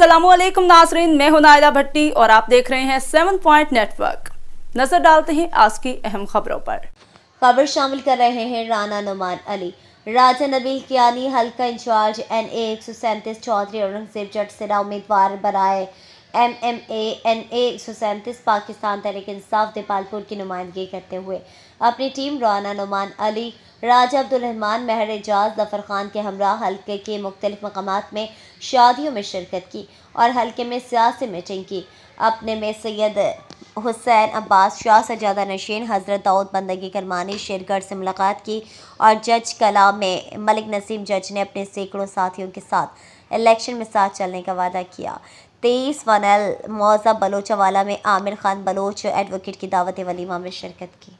असलम नाजरीन मैं हूं नायदा भट्टी और आप देख रहे हैं सेवन पॉइंट नेटवर्क नजर डालते हैं आज की अहम खबरों पर खबर शामिल कर रहे हैं राना नुमान अली राजा नबील कियानी हल्का इंचार्ज एन ए एक सौ सैंतीस चौधरी औरंगजेब जट सिरा उम्मीदवार बनाए M M A N A एक सौ सैंतीस पाकिस्तान तहरीक इंसाफ देपालपुर की नुमाइंदगी करते हुए अपनी टीम राना नुमान अली राजा अब्दुलरहमान महर एजाज जफ़र खान के हमरा हल्के के मुख्तलिफ मकाम में शादियों में शिरकत की और हल्के में सियासी मीटिंग की अपने में सैयद हुसैन अब्बास शाह सजादा नशीन हज़रत दाऊद बंदगी करमानी शेरगढ़ से मुलाकात की और जज कला में मलिक नसीम जज ने अपने सैकड़ों साथियों के साथ इलेक्शन में साथ चलने का वादा किया तेईस वनल मौजा बलोचावाला में आमिर खान बलोच एडवोकेट की दावत वलीमा में शिरकत की